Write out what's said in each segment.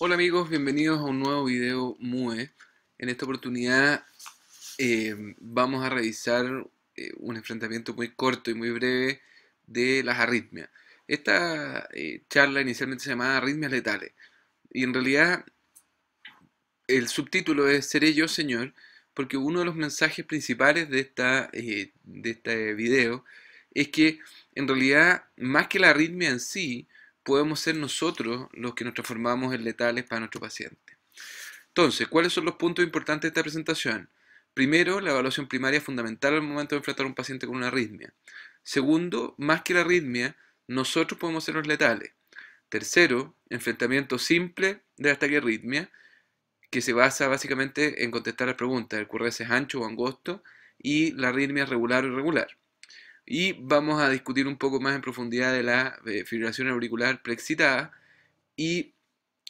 Hola amigos, bienvenidos a un nuevo video MUE. En esta oportunidad eh, vamos a revisar eh, un enfrentamiento muy corto y muy breve de las arritmias. Esta eh, charla inicialmente se llamaba Arritmias Letales y en realidad el subtítulo es Seré yo señor porque uno de los mensajes principales de, esta, de este video es que en realidad más que la arritmia en sí, podemos ser nosotros los que nos transformamos en letales para nuestro paciente. Entonces, ¿cuáles son los puntos importantes de esta presentación? Primero, la evaluación primaria es fundamental al momento de enfrentar un paciente con una arritmia. Segundo, más que la arritmia, nosotros podemos ser los letales. Tercero, enfrentamiento simple de ataque arritmia, que se basa básicamente en contestar las preguntas, el QRS es ancho o angosto y la arritmia regular o irregular. Y vamos a discutir un poco más en profundidad de la eh, fibrilación auricular preexcitada y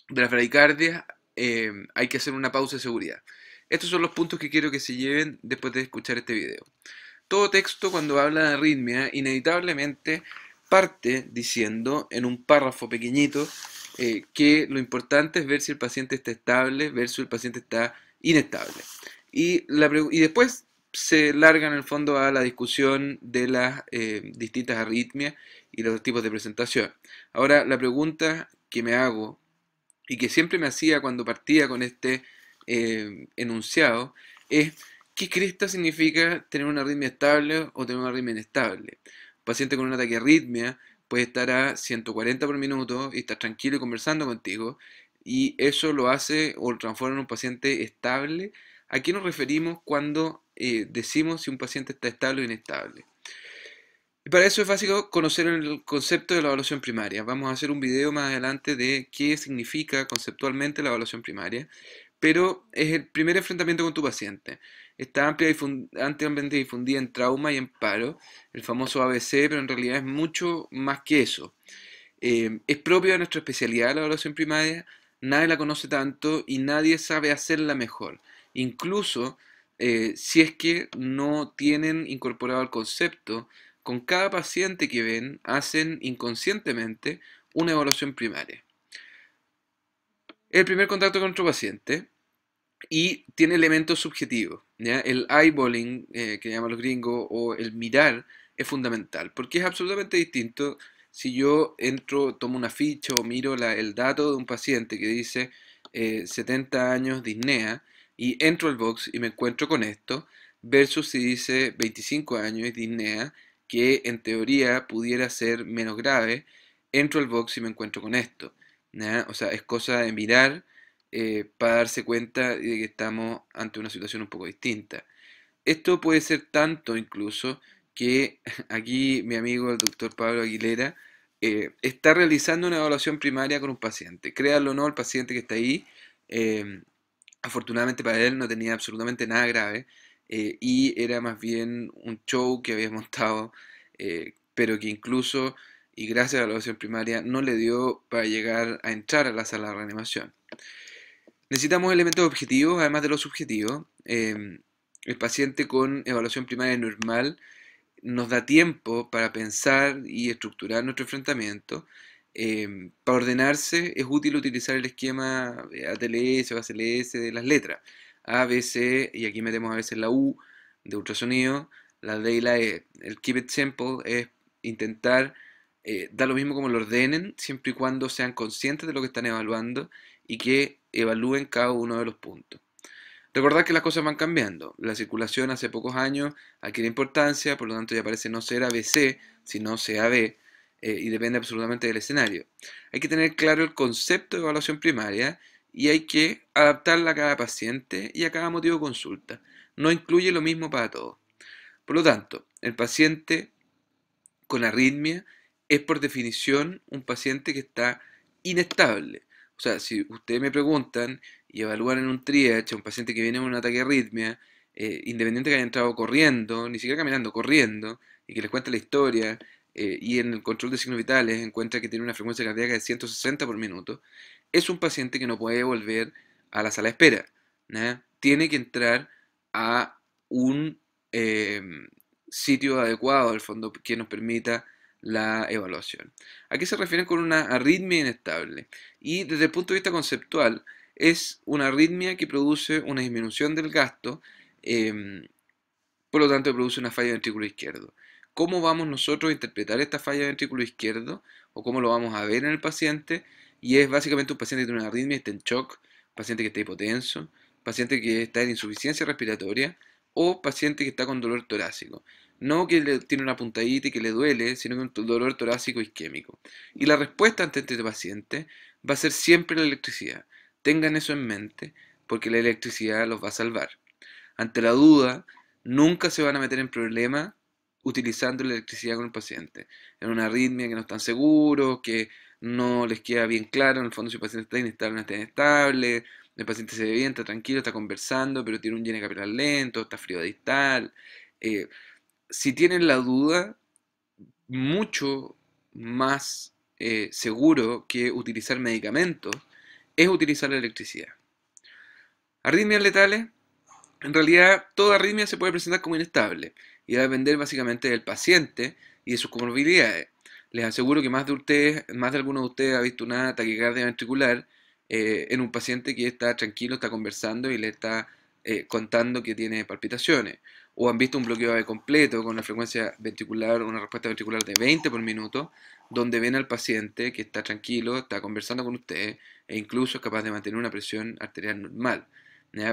de la bradicardia. Em, hay que hacer una pausa de seguridad. Estos son los puntos que quiero que se lleven después de escuchar este video. Todo texto cuando habla de arritmia inevitablemente parte diciendo en un párrafo pequeñito eh, que lo importante es ver si el paciente está estable versus el paciente está inestable. y después se larga en el fondo a la discusión de las eh, distintas arritmias y los tipos de presentación. Ahora, la pregunta que me hago y que siempre me hacía cuando partía con este eh, enunciado es, ¿qué cresta significa tener una arritmia estable o tener una arritmia inestable? Un paciente con un ataque de arritmia puede estar a 140 por minuto y estar tranquilo y conversando contigo, y eso lo hace o lo transforma en un paciente estable. ¿A qué nos referimos cuando decimos si un paciente está estable o inestable. para eso es básico conocer el concepto de la evaluación primaria. Vamos a hacer un video más adelante de qué significa conceptualmente la evaluación primaria, pero es el primer enfrentamiento con tu paciente. Está amplia y ampliamente difundida en trauma y en paro, el famoso ABC, pero en realidad es mucho más que eso. Eh, es propio de nuestra especialidad la evaluación primaria, nadie la conoce tanto y nadie sabe hacerla mejor. Incluso eh, si es que no tienen incorporado el concepto, con cada paciente que ven hacen inconscientemente una evaluación primaria. El primer contacto con otro paciente y tiene elementos subjetivos. El eyeballing, eh, que llaman los gringos, o el mirar es fundamental, porque es absolutamente distinto si yo entro, tomo una ficha o miro el dato de un paciente que dice 70 eh, años disnea, y entro al box y me encuentro con esto, versus si dice 25 años y disnea, que en teoría pudiera ser menos grave, entro al box y me encuentro con esto. O sea, es cosa de mirar eh, para darse cuenta de que estamos ante una situación un poco distinta. Esto puede ser tanto incluso que aquí mi amigo el doctor Pablo Aguilera eh, está realizando una evaluación primaria con un paciente. Créalo o no, el paciente que está ahí eh, Afortunadamente para él no tenía absolutamente nada grave eh, y era más bien un show que había montado, eh, pero que incluso, y gracias a la evaluación primaria, no le dio para llegar a entrar a la sala de reanimación. Necesitamos elementos objetivos, además de los subjetivos. Em, el paciente con evaluación primaria normal nos da tiempo para pensar y estructurar nuestro enfrentamiento Em, para ordenarse es útil utilizar el esquema ATLS o ACLS de las letras. A, B, C, y aquí metemos a veces la U de ultrasonido, la D y la E. El keep it simple es intentar eh, dar lo mismo como lo ordenen, siempre y cuando sean conscientes de lo que están evaluando y que evalúen cada uno de los puntos. Recordad que las cosas van cambiando. La circulación hace pocos años adquiere importancia, por lo tanto ya parece no ser ABC, sino CAB. Eh, y depende absolutamente del escenario. Hay que tener claro el concepto de evaluación primaria y hay que adaptarla a cada paciente y a cada motivo de consulta. No incluye lo mismo para todos. Por lo tanto, el paciente con arritmia es por definición un paciente que está inestable. O sea, si ustedes me preguntan y evalúan en un triage a un paciente que viene con un ataque de arritmia, eh, independiente que haya entrado corriendo, ni siquiera caminando, corriendo, y que les cuente la historia, eh, y en el control de signos vitales encuentra que tiene una frecuencia cardíaca de 160 por minuto, es un paciente que no puede volver a la sala de espera. Tiene que entrar a un em, sitio adecuado, al fondo, que nos permita la evaluación. Aquí se refiere con una arritmia inestable? Y desde el punto de vista conceptual, es una arritmia que produce una disminución del gasto, em, por lo tanto produce una falla de ventrículo izquierdo cómo vamos nosotros a interpretar esta falla de ventrículo izquierdo o cómo lo vamos a ver en el paciente. Y es básicamente un paciente que tiene una arritmia, está en shock, paciente que está hipotenso, paciente que está en insuficiencia respiratoria o paciente que está con dolor torácico. No que le, tiene una puntadita y que le duele, sino que un dolor torácico isquémico. Y la respuesta ante este paciente va a ser siempre la electricidad. Tengan eso en mente, porque la electricidad los va a salvar. Ante la duda, nunca se van a meter en problemas utilizando la electricidad con el paciente. En una arritmia que no están seguros, que no les queda bien claro, en el fondo si el paciente está inestable o no está inestable, el paciente se ve bien, está tranquilo, está conversando, pero tiene un lleno capilar lento, está frío distal. Eh, si tienen la duda, mucho más eh, seguro que utilizar medicamentos es utilizar la electricidad. Arritmias letales, en realidad toda arritmia se puede presentar como inestable y va a depender básicamente del paciente y de sus comorbilidades. Les aseguro que más de ustedes, más de alguno de ustedes ha visto una taquicardia ventricular eh, en un paciente que está tranquilo, está conversando y le está eh, contando que tiene palpitaciones. O han visto un bloqueo de completo con una frecuencia ventricular, una respuesta ventricular de 20 por minuto, donde ven al paciente que está tranquilo, está conversando con ustedes e incluso es capaz de mantener una presión arterial normal.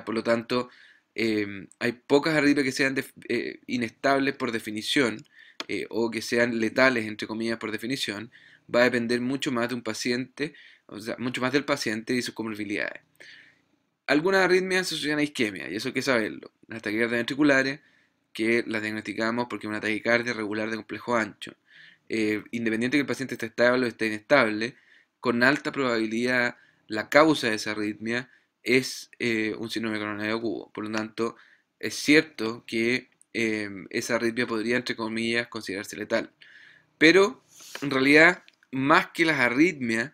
Por lo tanto, Em, hay pocas arritmias que sean eh, inestables por definición eh, o que sean letales, entre comillas, por definición, va a depender mucho más de un paciente, o sea, mucho más del paciente y sus comorbilidades. Algunas arritmias se asocian a isquemia, y eso hay que saberlo. Las taquicardias ventriculares, que las diagnosticamos porque es una taquicardia regular de complejo ancho. Eh, independiente que el paciente esté estable o esté inestable, con alta probabilidad la causa de esa arritmia es eh, un síndrome coronario cubo. Por lo tanto, es cierto que em, esa arritmia podría, entre comillas, considerarse letal. Pero, en realidad, más que las arritmias,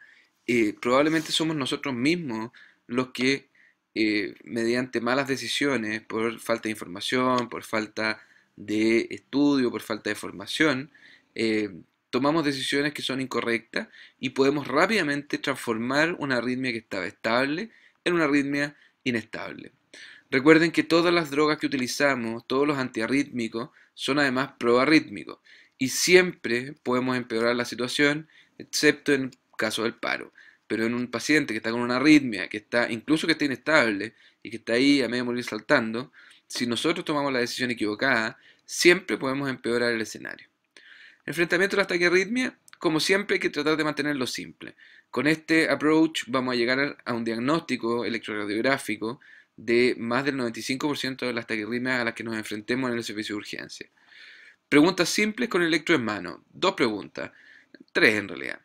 eh, probablemente somos nosotros mismos los que, eh, mediante malas decisiones, por falta de información, por falta de estudio, por falta de formación, em, tomamos decisiones que son incorrectas y podemos rápidamente transformar una arritmia que estaba estable en una arritmia inestable. Recuerden que todas las drogas que utilizamos, todos los antiarrítmicos, son además proarrítmicos y siempre podemos empeorar la situación, excepto en caso del paro. Pero en un paciente que está con una arritmia, que está incluso que está inestable y que está ahí a medio morir saltando, si nosotros tomamos la decisión equivocada, siempre podemos empeorar el escenario. Enfrentamiento a la taquiarritmia, como siempre, hay que tratar de mantenerlo simple. Con este approach vamos a llegar a un diagnóstico electrocardiográfico de más del 95% de las taquirrinas a las que nos enfrentemos en el servicio de urgencia. Preguntas simples con electro en mano. Dos preguntas. Tres en realidad.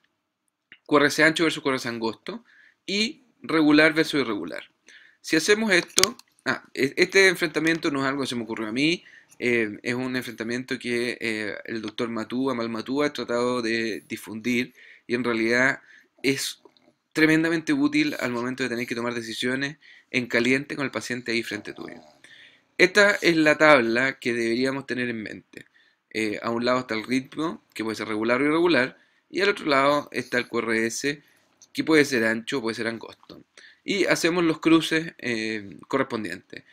QRS ancho versus QRS angosto. Y regular versus irregular. Si hacemos esto... Ah, e, este enfrentamiento no es algo que se me ocurrió a mí. Eh, es un enfrentamiento que eh, el doctor Matúa, Malmatúa, ha tratado de difundir. Y en realidad es tremendamente útil al momento de tener que tomar decisiones en caliente con el paciente ahí frente tuyo. Esta es la tabla que deberíamos tener en mente. Eh, a un lado está el ritmo, que puede ser regular o irregular, y al otro lado está el QRS, que puede ser ancho o puede ser angosto. Y hacemos los cruces eh, correspondientes.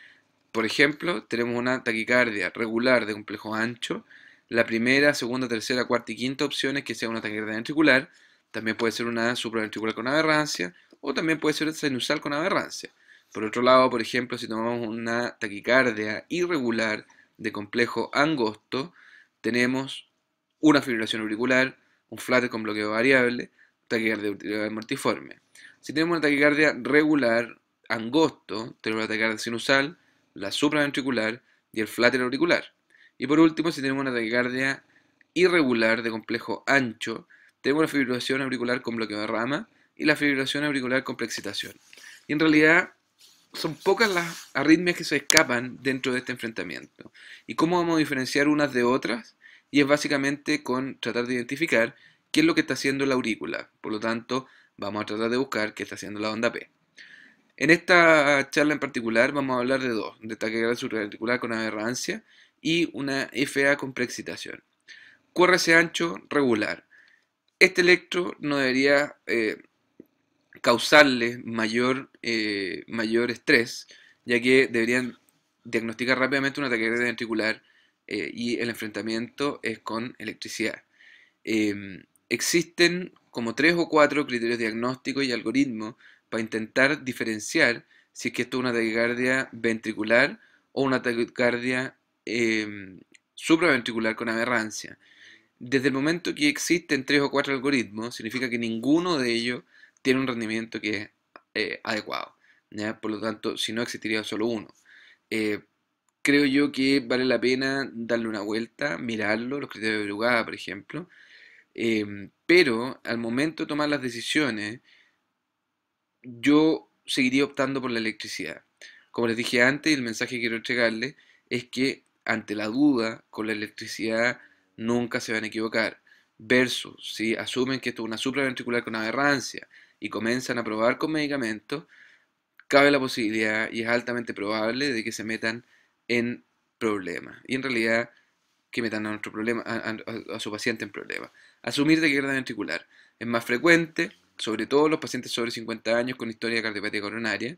Por ejemplo, tenemos una taquicardia regular de complejo ancho, la primera, segunda, tercera, cuarta y quinta opción es que sea una taquicardia ventricular, también puede ser una supraventricular con aberrancia o también puede ser sinusal con aberrancia. Por otro lado, por ejemplo, si tomamos una taquicardia irregular de complejo angosto, tenemos una fibrilación auricular, un flutter con bloqueo variable, taquicardia mortiforme. Si tenemos una taquicardia regular, angosto, tenemos la taquicardia sinusal, la supraventricular y el flutter auricular. Y por último, si tenemos una taquicardia irregular de complejo ancho, tengo la fibrilación auricular con bloqueo de rama y la fibrilación auricular con plexitación. Y en realidad son pocas las arritmias que se escapan dentro de este enfrentamiento. ¿Y cómo vamos a diferenciar unas de otras? Y es básicamente con tratar de identificar qué es lo que está haciendo la aurícula. Por lo tanto, vamos a tratar de buscar qué está haciendo la onda P. En esta charla en particular vamos a hablar de dos, de taquicardia auricular con aberrancia y una FA con plexitación. QRS ancho regular este electro no debería eh, causarle mayor, eh, mayor estrés, ya que deberían diagnosticar rápidamente una ataque ventricular eh, y el enfrentamiento es con electricidad. Em, existen como tres o cuatro criterios diagnósticos y algoritmos para intentar diferenciar si es que esto es una taquicardia ventricular o una taquicardia em, supraventricular con aberrancia desde el momento que existen tres o cuatro algoritmos, significa que ninguno de ellos tiene un rendimiento que es eh, adecuado. Por lo tanto, si no existiría solo uno. Eh, creo yo que vale la pena darle una vuelta, mirarlo, los criterios de lugar, por ejemplo. Em, pero al momento de tomar las decisiones, yo seguiría optando por la electricidad. Como les dije antes, el mensaje que quiero entregarles es que ante la duda con la electricidad nunca se van a equivocar. Versus, si asumen que esto es una supraventricular con aberrancia y comienzan a probar con medicamentos, cabe la posibilidad y es altamente probable de que se metan en problemas. Y en realidad que metan a, nuestro problema, a, su paciente en problemas. Asumir taquicardia ventricular es más frecuente, sobre todo los pacientes sobre 50 años con historia de cardiopatía coronaria.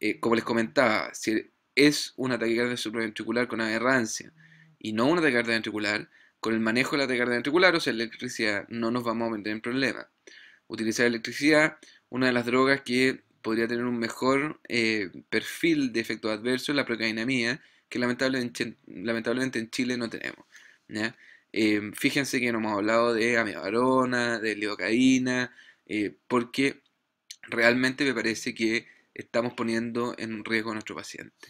Eh, como les comentaba, si es una taquicardia supraventricular con aberrancia y no una taquicardia ventricular, con el manejo de la carga ventricular, o sea, la electricidad, no nos vamos a meter en problemas. Utilizar electricidad, una de las drogas que podría tener un mejor eh, perfil de efecto adverso es la procainamida, que lamentablemente, en Chile no tenemos. Em, fíjense que no hemos hablado de amibarona, de lidocaína, eh, porque realmente me parece que estamos poniendo en riesgo a nuestro paciente.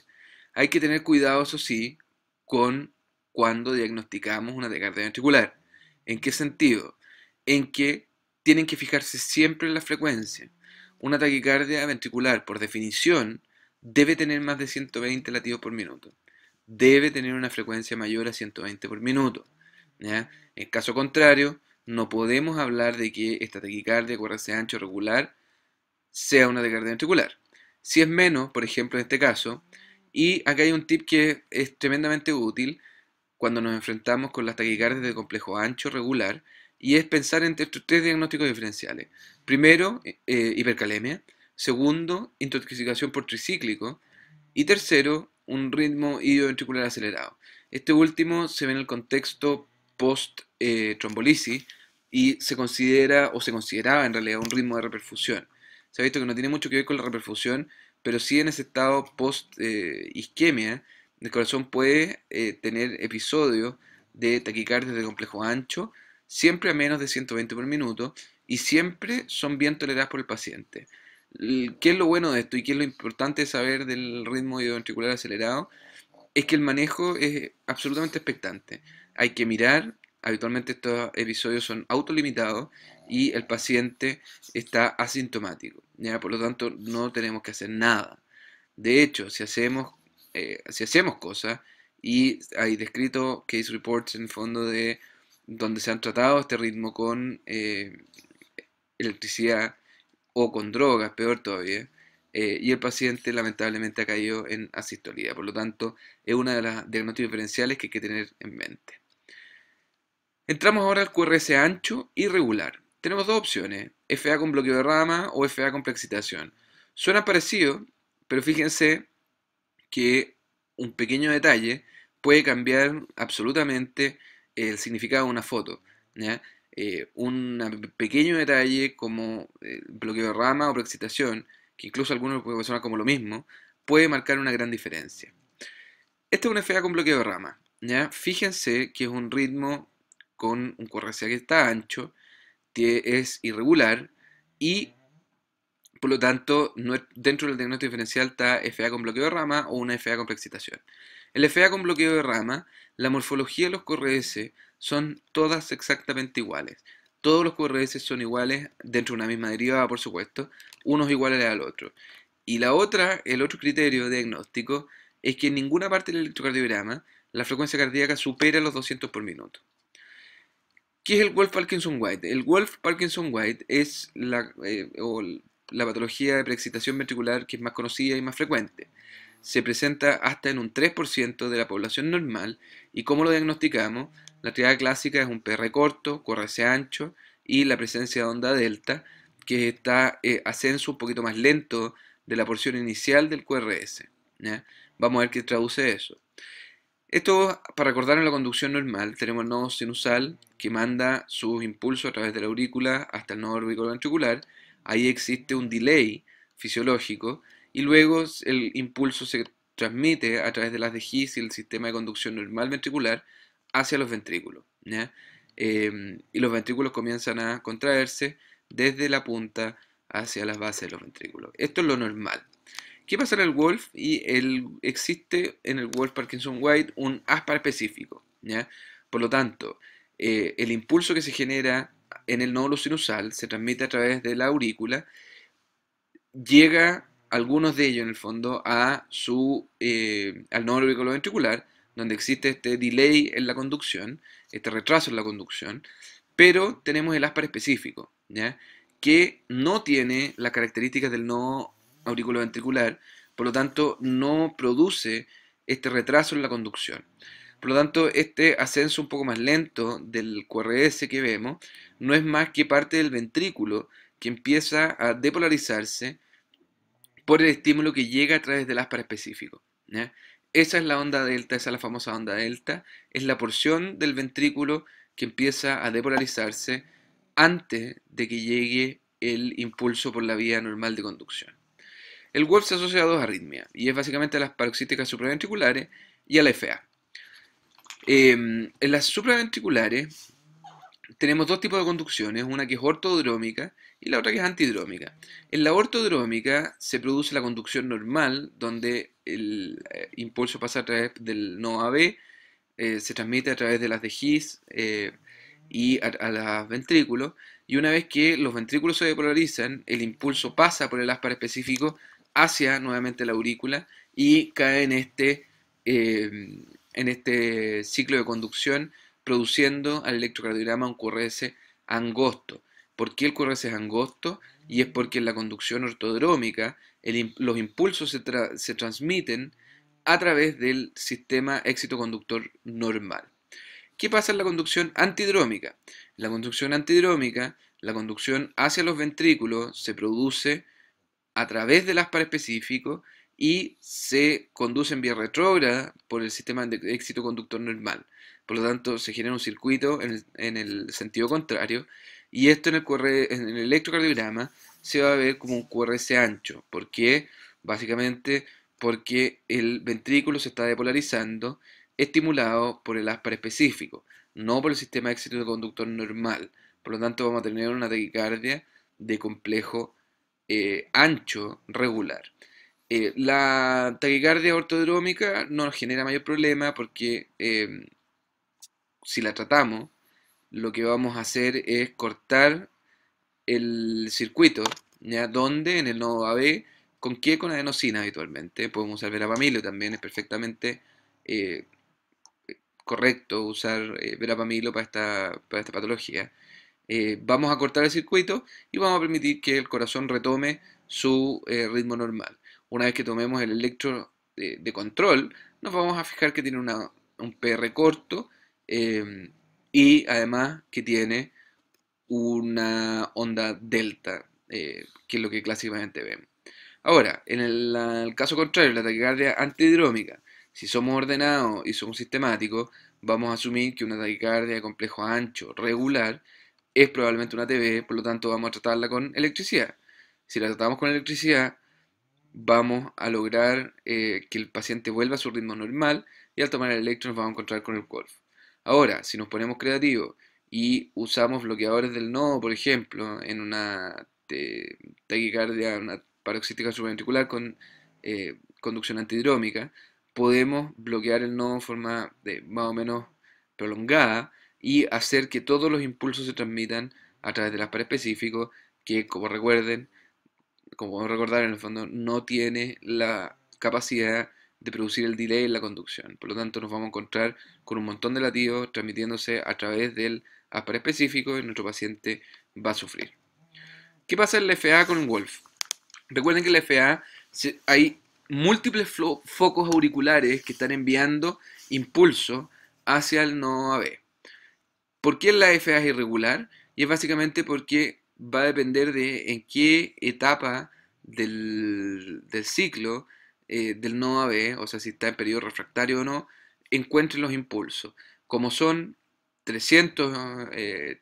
Hay que tener cuidado, eso sí, con cuando diagnosticamos una taquicardia ventricular. ¿En qué sentido? En que tienen que fijarse siempre en la frecuencia. Una taquicardia ventricular, por definición, debe tener más de 120 latidos por minuto. Debe tener una frecuencia mayor a 120 por minuto. En caso contrario, no podemos hablar de que esta taquicardia con ancho regular sea una taquicardia ventricular. Si es menos, por ejemplo, en este caso, y acá hay un tip que es tremendamente útil, cuando nos enfrentamos con las taquicardias de complejo ancho regular y es pensar entre estos tres diagnósticos diferenciales. Primero, eh, eh, hipercalemia. Segundo, intoxicación por tricíclico. Y tercero, un ritmo idioventricular acelerado. Este último se ve en el contexto post-trombolisis eh, y se considera, o se consideraba en realidad, un ritmo de reperfusión. Se ha visto que no tiene mucho que ver con la reperfusión, pero sí en ese estado post-isquemia. El corazón puede eh, tener episodios de taquicardia de complejo ancho, siempre a menos de 120 por minuto y siempre son bien toleradas por el paciente. ¿Qué es lo bueno de esto y qué es lo importante de saber del ritmo ventricular acelerado? Es que el manejo es absolutamente expectante. Hay que mirar, habitualmente estos episodios son autolimitados y el paciente está asintomático. Por lo tanto, no tenemos que hacer nada. De hecho, si hacemos eh, si hacemos cosas, y hay descrito case reports en el fondo de donde se han tratado este ritmo con eh, electricidad o con drogas, peor todavía, eh, y el paciente lamentablemente ha caído en asistolía. Por lo tanto, es una de las diagnósticos diferenciales que hay que tener en mente. Entramos ahora al QRS ancho y regular. Tenemos dos opciones, FA con bloqueo de rama o FA con plexitación. Suena parecido, pero fíjense que un pequeño detalle puede cambiar absolutamente el significado de una foto. Eh, un pequeño detalle como eh, bloqueo de rama o pre-excitación, que incluso algunos lo pueden como lo mismo, puede marcar una gran diferencia. Este es una FA con bloqueo de rama. ¿ya? Fíjense que es un ritmo con un correncia que está ancho, que es irregular y por lo tanto, dentro del diagnóstico diferencial está FA con bloqueo de rama o una FA con plexitación. El FA con bloqueo de rama, la morfología de los QRS son todas exactamente iguales. Todos los QRS son iguales dentro de una misma derivada, por supuesto, unos iguales al otro. Y la otra, el otro criterio diagnóstico es que en ninguna parte del electrocardiograma la frecuencia cardíaca supera los 200 por minuto. ¿Qué es el Wolf Parkinson White? El Wolf Parkinson White es la, eh, la patología de preexcitación ventricular que es más conocida y más frecuente. Se presenta hasta en un 3% de la población normal y cómo lo diagnosticamos, la triada clásica es un PR corto, correse ancho y la presencia de onda delta, que está eh, ascenso un poquito más lento de la porción inicial del QRS. Vamos a ver qué traduce eso. Esto, para recordar en la conducción normal, tenemos el nodo sinusal que manda sus impulsos a través de la aurícula hasta el nodo auriculoventricular ventricular ahí existe un delay fisiológico y luego el impulso se transmite a través de las GIS y el sistema de conducción normal ventricular hacia los ventrículos. Em, y los ventrículos comienzan a contraerse desde la punta hacia las bases de los ventrículos. Esto es lo normal. ¿Qué pasa en el Wolf? Y existe en el Wolf Parkinson White un aspar específico. Por lo tanto, eh, el impulso que se genera en el nódulo sinusal, se transmite a través de la aurícula, llega algunos de ellos en el fondo a su, eh, al nódulo auriculoventricular, donde existe este delay en la conducción, este retraso en la conducción, pero tenemos el aspar específico, que no tiene las características del nodo auriculoventricular, por lo tanto no produce este retraso en la conducción. Por lo tanto, este ascenso un poco más lento del QRS que vemos no es más que parte del ventrículo que empieza a depolarizarse por el estímulo que llega a través del para específico. Esa es la onda delta, esa es la famosa onda delta, es la porción del ventrículo que empieza a depolarizarse antes de que llegue el impulso por la vía normal de conducción. El WOLF se asocia a dos arritmias, y es básicamente a las paroxísticas supraventriculares y a la FA. Em, en las supraventriculares tenemos dos tipos de conducciones, una que es ortodrómica y la otra que es antidrómica. En la ortodrómica se produce la conducción normal, donde el eh, impulso pasa a través del no AB, eh, se transmite a través de las de eh, y a, las los ventrículos, y una vez que los ventrículos se depolarizan, el impulso pasa por el aspar específico hacia nuevamente la aurícula y cae en este em, en este ciclo de conducción produciendo al electrocardiograma un QRS angosto. ¿Por qué el QRS es angosto? Y es porque en la conducción ortodrómica los impulsos se, transmiten a través del sistema éxito conductor normal. ¿Qué pasa en la conducción antidrómica? En la conducción antidrómica, la conducción hacia los ventrículos se produce a través del aspar específico y se conducen vía retrógrada por el sistema de éxito conductor normal. Por lo tanto, se genera un circuito en el, sentido contrario y esto en el, electrocardiograma se va a ver como un QRS ancho. ¿Por qué? Básicamente porque el ventrículo se está depolarizando estimulado por el áspero específico, no por el sistema de éxito conductor normal. Por lo tanto, vamos a tener una taquicardia de complejo eh, ancho regular. Eh, la taquicardia ortodrómica no nos genera mayor problema porque em, si la tratamos, lo que vamos a hacer es cortar el circuito, ¿ya? Donde en el nodo AB, ¿con qué? Con adenosina habitualmente. Podemos usar verapamilo también, es perfectamente eh, correcto usar eh, verapamilo para esta, para esta patología. vamos a cortar el circuito y vamos a permitir que el corazón retome su ritmo normal. Una vez que tomemos el electro de, control, nos vamos a fijar que tiene un PR corto em, y además que tiene una onda delta, eh, que es lo que clásicamente vemos. Ahora, en el, caso contrario, la taquicardia antidrómica, si somos ordenados y somos sistemáticos, vamos a asumir que una taquicardia de complejo ancho regular es probablemente una TV, por lo tanto vamos a tratarla con electricidad. Si la tratamos con electricidad, vamos a lograr eh, que el paciente vuelva a su ritmo normal y al tomar el electro nos vamos a encontrar con el golf. Ahora, si nos ponemos creativos y usamos bloqueadores del nodo, por ejemplo, en una taquicardia, una paroxística subventricular con eh, conducción antidrómica, podemos bloquear el nodo en forma de, más o menos prolongada y hacer que todos los impulsos se transmitan a través del aspar específico, que como recuerden, como podemos recordar en el fondo, no tiene la capacidad de producir el delay en la conducción. Por lo tanto, nos vamos a encontrar con un montón de latidos transmitiéndose a través del aspar específico y nuestro paciente va a sufrir. ¿Qué pasa en la FA con un Wolf? Recuerden que en la FA hay múltiples focos auriculares que están enviando impulso hacia el nodo AB. ¿Por qué la FA es irregular? Y es básicamente porque va a depender de en qué etapa del, ciclo eh, del nodo AB, o sea, si está en periodo refractario o no, encuentre los impulsos. Como son 300,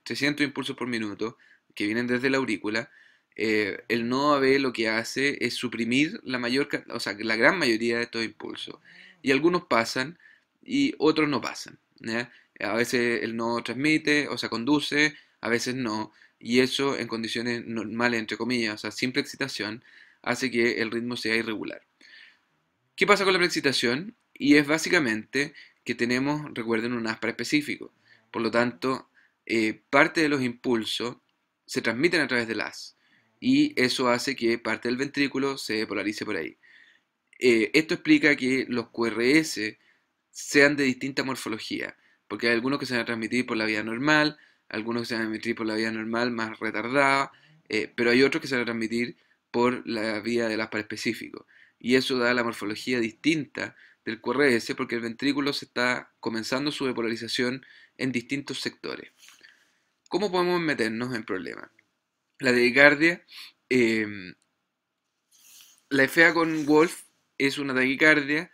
300 eh, impulsos por minuto que vienen desde la aurícula, eh, el nodo AB lo que hace es suprimir la, mayor, o la gran mayoría de estos impulsos. Y algunos pasan y otros no pasan. A veces el nodo transmite, o sea, conduce, a veces no y eso en condiciones normales, entre comillas, o sea, sin excitación, hace que el ritmo sea irregular. ¿Qué pasa con la preexcitación? Y es básicamente que tenemos, recuerden, un aspra específico. Por lo tanto, eh, parte de los impulsos se transmiten a través del as y eso hace que parte del ventrículo se polarice por ahí. Eh, esto explica que los QRS sean de distinta morfología, porque hay algunos que se van a transmitir por la vía normal, algunos se van a emitir por la vía normal más retardada, eh, pero hay otros que se van a transmitir por la vía del aspar específico. Y eso da la morfología distinta del QRS porque el ventrículo se está comenzando su depolarización en distintos sectores. ¿Cómo podemos meternos en problemas? La taquicardia, em, la EFEA con Wolf es una taquicardia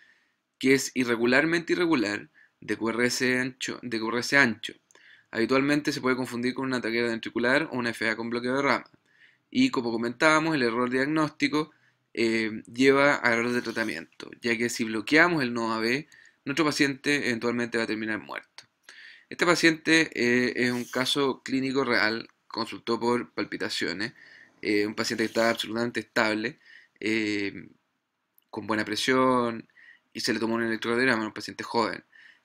que es irregularmente irregular de QRS ancho, de QRS ancho Habitualmente se puede confundir con una taquera ventricular o una FA con bloqueo de rama. Y como comentábamos, el error diagnóstico eh, lleva a errores de tratamiento, ya que si bloqueamos el nodo AB, nuestro paciente eventualmente va a terminar muerto. Este paciente eh, es un caso clínico real, consultó por palpitaciones, eh, un paciente que estaba absolutamente estable, con buena presión, y se le tomó un electrocardiograma, un paciente joven.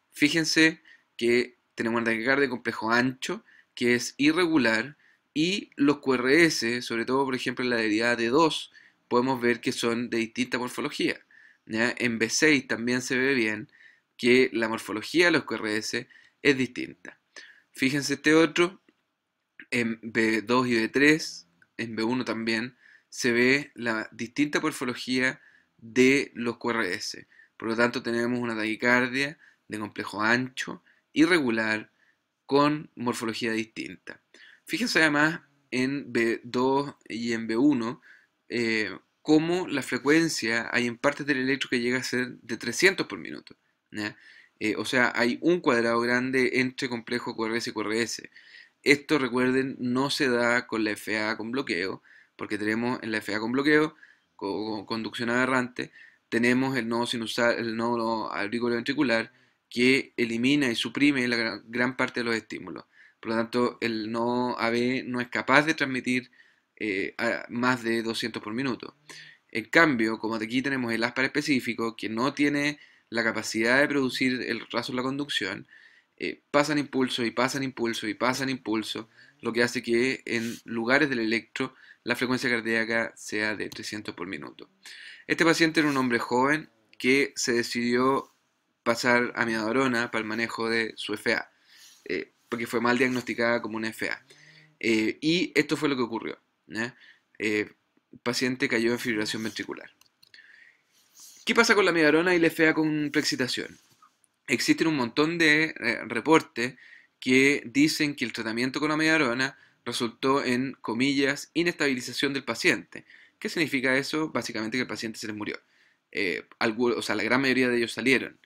Fíjense que tenemos una taquicardia de complejo ancho, que es irregular, y los QRS, sobre todo por ejemplo en la derivada de 2, podemos ver que son de distinta morfología. En B6 también se ve bien que la morfología de los QRS es distinta. Fíjense este otro, en B2 y B3, en B1 también, se ve la distinta morfología de los QRS. Por lo tanto, tenemos una taquicardia de complejo ancho, irregular con morfología distinta. Fíjense además en B2 y en B1 como eh, cómo la frecuencia hay en partes del electro que llega a ser de 300 por minuto. Eh, o sea, hay un cuadrado grande entre complejo QRS y QRS. Esto, recuerden, no se da con la FA con bloqueo, porque tenemos en la FA con bloqueo, con, conducción aberrante, tenemos el nodo sinusal, el nodo auriculoventricular ventricular, que elimina y suprime la gran parte de los estímulos. Por lo tanto, el no AB no es capaz de transmitir eh, más de 200 por minuto. En cambio, como aquí tenemos el ASPAR específico, que no tiene la capacidad de producir el raso de la conducción, eh, pasan impulso y pasan impulso y pasan impulso, lo que hace que en lugares del electro la frecuencia cardíaca sea de 300 por minuto. Este paciente era un hombre joven que se decidió pasar a amiodarona para el manejo de su FA, eh, porque fue mal diagnosticada como una FA. Eh, y esto fue lo que ocurrió. el eh, paciente cayó en fibrilación ventricular. ¿Qué pasa con la amiodarona y la FA con preexcitación? Existen un montón de reportes que dicen que el tratamiento con la amiodarona resultó en, comillas, inestabilización del paciente. ¿Qué significa eso? Básicamente que el paciente se les murió. o sea, la gran mayoría de ellos salieron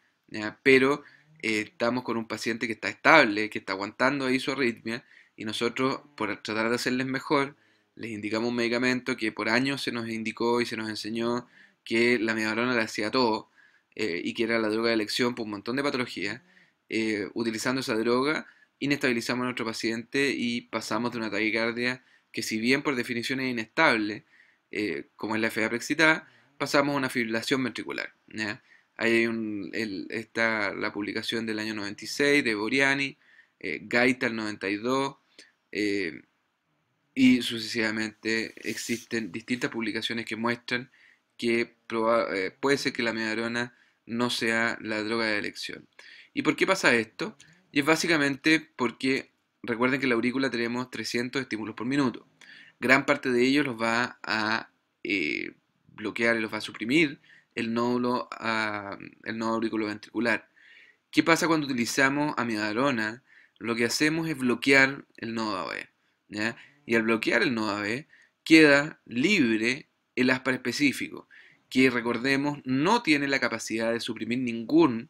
pero eh, estamos con un paciente que está estable, que está aguantando ahí su arritmia, y nosotros, por tratar de hacerles mejor, les indicamos un medicamento que por años se nos indicó y se nos enseñó que la mejorona le hacía todo, eh, y que era la droga de elección por un montón de patologías. Eh, utilizando esa droga, inestabilizamos a nuestro paciente y pasamos de una taquicardia que si bien por definición es inestable, como es la FA excitada, pasamos a una fibrilación ventricular. ¿ya? Ahí hay un, está la publicación del año 96 de Boriani, eh, Gaita el 92, eh, y sucesivamente existen distintas publicaciones que muestran que eh, puede ser que la medarona no sea la droga de elección. ¿Y por qué pasa esto? Y es básicamente porque recuerden que en la aurícula tenemos 300 estímulos por minuto. Gran parte de ellos los va a bloquear y los va a suprimir el nódulo, ah, el auriculoventricular. ¿Qué pasa cuando utilizamos amiodarona? Lo que hacemos es bloquear el nodo AB. Y al bloquear el nodo AB queda libre el aspar específico, que recordemos no tiene la capacidad de suprimir ningún,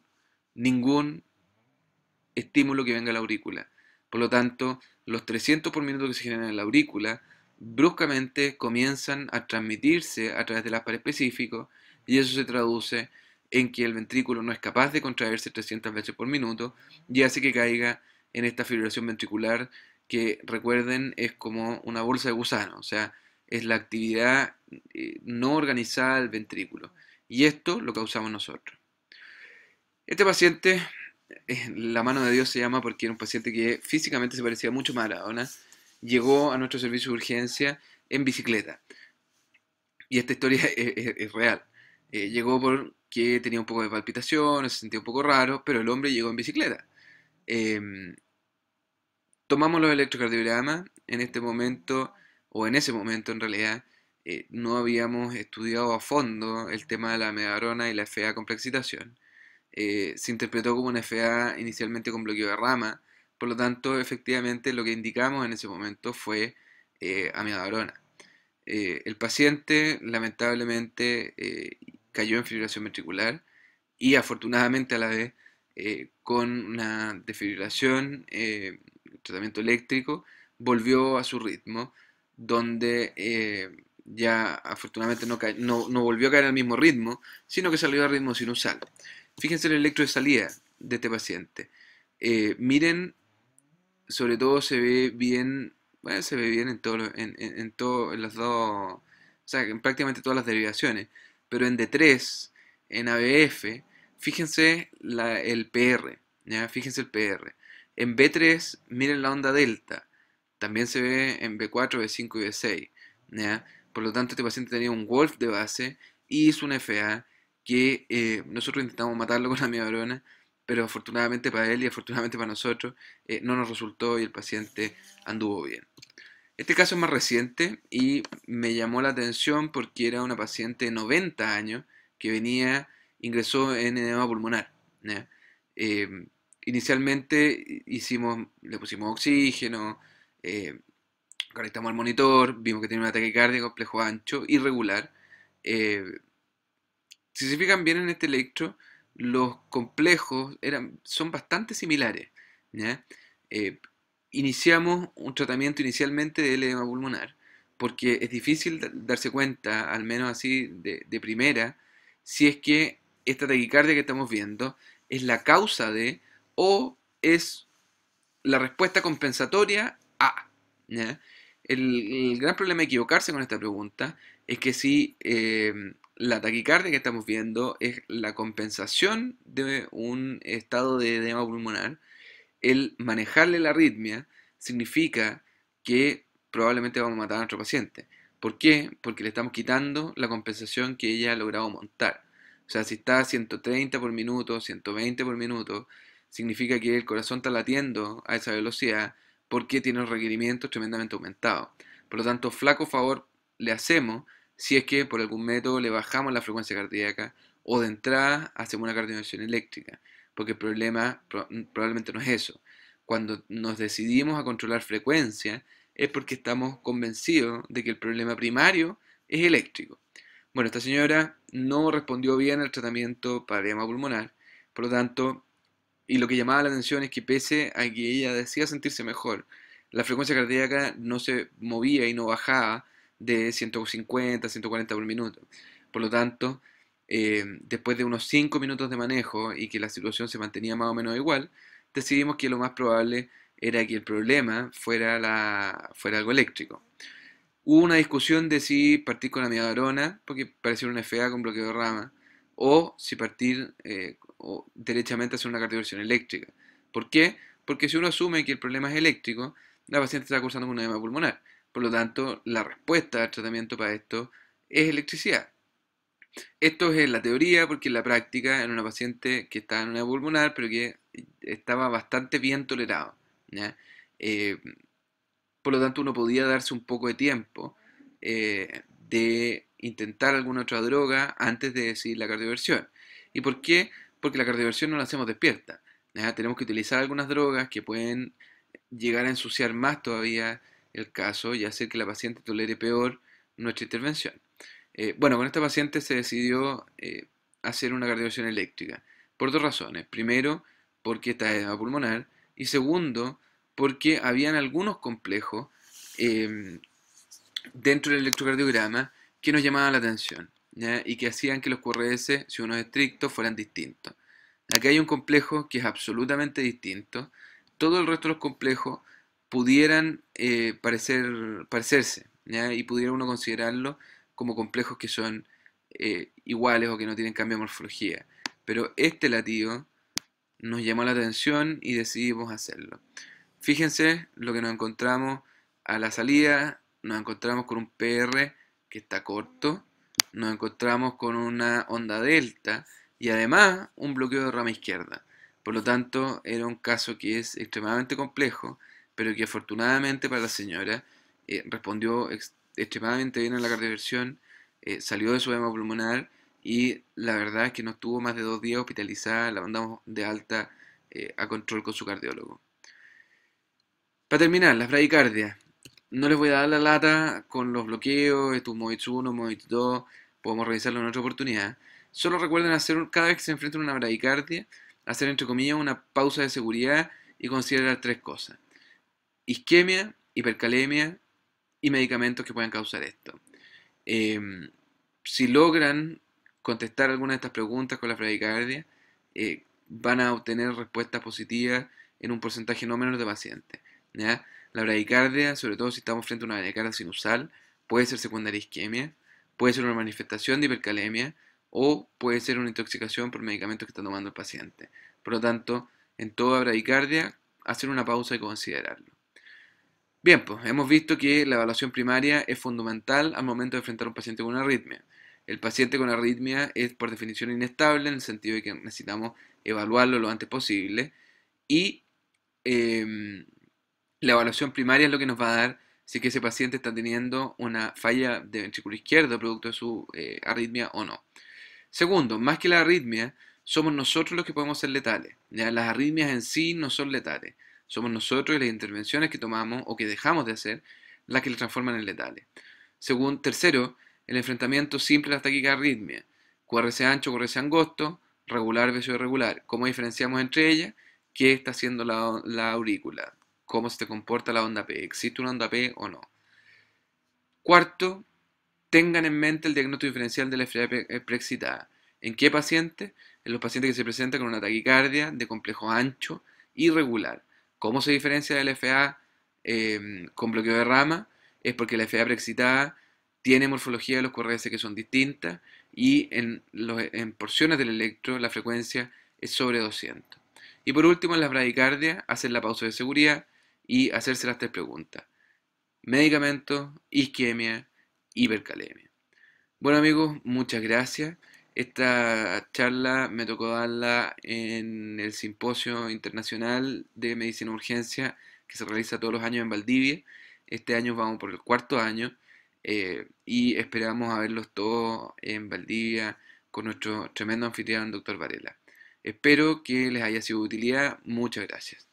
ningún estímulo que venga a la aurícula. Por lo tanto, los 300 por minuto que se generan en la aurícula bruscamente comienzan a transmitirse a través del aspar específico y eso se traduce en que el ventrículo no es capaz de contraerse 300 veces por minuto y hace que caiga en esta fibrilación ventricular que recuerden es como una bolsa de gusano, o sea, es la actividad eh, no organizada del ventrículo. Y esto lo causamos nosotros. Este paciente, eh, la mano de Dios se llama porque era un paciente que físicamente se parecía mucho a Maradona, llegó a nuestro servicio de urgencia en bicicleta. Y esta historia es real. Eh, llegó porque tenía un poco de palpitación, se sentía un poco raro, pero el hombre llegó en bicicleta. Em, tomamos los electrocardiogramas, en este momento, o en ese momento en realidad, eh, no habíamos estudiado a fondo el tema de la medabrona y la fea con eh, se interpretó como una fea inicialmente con bloqueo de rama, por lo tanto, efectivamente, lo que indicamos en ese momento fue eh, el paciente, lamentablemente, cayó en fibrilación ventricular y afortunadamente a la vez eh, con una defibrilación eh, tratamiento eléctrico, volvió a su ritmo, donde eh, ya afortunadamente no, no, no, volvió a caer al mismo ritmo, sino que salió al ritmo sinusal. Fíjense el electro de salida de este paciente. Eh, miren, sobre todo se ve bien, se ve bien en, todo, en, en, dos, en prácticamente todas las derivaciones, pero en D3, en ABF, fíjense la, el PR, fíjense el PR. En B3, miren la onda delta, también se ve en B4, B5 y B6. Por lo tanto, este paciente tenía un Wolf de base y hizo un FA que eh, nosotros intentamos matarlo con la miabrona, pero afortunadamente para él y afortunadamente para nosotros eh, no nos resultó y el paciente anduvo bien. Este caso es más reciente y me llamó la atención porque era una paciente de 90 años que venía, ingresó en enema pulmonar. Em, inicialmente hicimos, le pusimos oxígeno, eh, conectamos el monitor, vimos que tenía un ataque cardíaco complejo ancho, irregular. Eh, si se fijan bien en este electro, los complejos eran, son bastante similares. Eh, iniciamos un tratamiento inicialmente de edema pulmonar, porque es difícil darse cuenta, al menos así de, primera, si es que esta taquicardia que estamos viendo es la causa de o es la respuesta compensatoria a. El, gran problema de equivocarse con esta pregunta es que si em, la taquicardia que estamos viendo es la compensación de un estado de edema pulmonar, el manejarle la arritmia significa que probablemente vamos a matar a nuestro paciente. ¿Por qué? Porque le estamos quitando la compensación que ella ha logrado montar. O sea, si está a 130 por minuto, 120 por minuto, significa que el corazón está latiendo a esa velocidad porque tiene un requerimiento tremendamente aumentado? Por lo tanto, flaco favor le hacemos si es que por algún método le bajamos la frecuencia cardíaca o de entrada hacemos una cardioversión eléctrica porque el problema probablemente no es eso. Cuando nos decidimos a controlar frecuencia es porque estamos convencidos de que el problema primario es eléctrico. Bueno, esta señora no respondió bien al tratamiento para pulmonar, por lo tanto, y lo que llamaba la atención es que pese a que ella decía sentirse mejor, la frecuencia cardíaca no se movía y no bajaba de 150 140 por minuto. Por lo tanto, Em, después de unos 5 minutos de manejo y que la situación se mantenía más o menos igual, decidimos que lo más probable era que el problema fuera, algo eléctrico. Hubo una discusión de si partir con la miadorona, porque parecía una fea con bloqueo de rama, o si partir eh, derechamente hacer una cardioversión eléctrica. ¿Por qué? Porque si uno asume que el problema es eléctrico, la paciente está cursando un edema pulmonar. Por lo tanto, la respuesta al tratamiento para esto es electricidad. Esto es la teoría, porque en la práctica, en una paciente que estaba en una pulmonar, pero que estaba bastante bien tolerado. Eh, por lo tanto, uno podía darse un poco de tiempo eh, de intentar alguna otra droga antes de decir la cardioversión. ¿Y por qué? Porque la cardioversión no la hacemos despierta. Tenemos que utilizar algunas drogas que pueden llegar a ensuciar más todavía el caso y hacer que la paciente tolere peor nuestra intervención. Eh, bueno, con esta paciente se decidió eh, hacer una cardioversión eléctrica por dos razones. Primero, porque está edema pulmonar y segundo, porque habían algunos complejos em, dentro del electrocardiograma que nos llamaban la atención y que hacían que los QRS, si uno es estricto, fueran distintos. Aquí hay un complejo que es absolutamente distinto. Todo el resto de los complejos pudieran eh, parecer, parecerse y pudiera uno considerarlo como complejos que son eh, iguales o que no tienen cambio de morfología. Pero este latido nos llamó la atención y decidimos hacerlo. Fíjense lo que nos encontramos a la salida, nos encontramos con un PR que está corto, nos encontramos con una onda delta y además un bloqueo de rama izquierda. Por lo tanto, era un caso que es extremadamente complejo, pero que afortunadamente para la señora eh, respondió extremadamente bien en la cardioversión, eh, salió de su edema pulmonar y la verdad es que no estuvo más de dos días hospitalizada, la mandamos de alta eh, a control con su cardiólogo. Para terminar, las bradicardias. No les voy a dar la lata con los bloqueos, estos MOITS 1, MOITS 2, podemos revisarlo en otra oportunidad. Solo recuerden hacer, cada vez que se enfrenten a una bradicardia, hacer entre comillas una pausa de seguridad y considerar tres cosas. Isquemia, hipercalemia y medicamentos que puedan causar esto. Em, si logran contestar alguna de estas preguntas con la bradicardia, eh, van a obtener respuestas positivas en un porcentaje no menor de pacientes. La bradicardia, sobre todo si estamos frente a una bradicardia sinusal, puede ser secundaria isquemia, puede ser una manifestación de hipercalemia o puede ser una intoxicación por medicamentos que está tomando el paciente. Por lo tanto, en toda bradicardia, hacer una pausa y considerarlo. Bien, pues hemos visto que la evaluación primaria es fundamental al momento de enfrentar a un paciente con una arritmia. El paciente con arritmia es por definición inestable en el sentido de que necesitamos evaluarlo lo antes posible y em, la evaluación primaria es lo que nos va a dar si ese paciente está teniendo una falla de ventrículo izquierdo producto de su eh, arritmia o no. Segundo, más que la arritmia, somos nosotros los que podemos ser letales. Las arritmias en sí no son letales. Somos nosotros y las intervenciones que tomamos o que dejamos de hacer las que le transforman en letales. Según, tercero, el enfrentamiento simple a la taquicarritmia. QRC ancho, QRC angosto, regular versus irregular. ¿Cómo diferenciamos entre ellas? ¿Qué está haciendo la, aurícula? ¿Cómo se comporta la onda P? ¿Existe una onda P o no? Cuarto, tengan en mente el diagnóstico diferencial de la enfermedad eh, preexcitada. ¿En qué paciente? En los pacientes que se presentan con una taquicardia de complejo ancho irregular. ¿Cómo se diferencia del FA em, con bloqueo de rama? Es porque la FA preexcitada tiene morfología de los QRS que son distintas y en, en porciones del electro la frecuencia es sobre 200. Y por último, en las bradicardias, hacer la pausa de seguridad y hacerse las tres preguntas. medicamento isquemia, hipercalemia. Bueno amigos, muchas gracias. Esta charla me tocó darla en el Simposio Internacional de Medicina Urgencia que se realiza todos los años en Valdivia. Este año vamos por el cuarto año eh, y esperamos a verlos todos en Valdivia con nuestro tremendo anfitrión, doctor Varela. Espero que les haya sido de utilidad. Muchas gracias.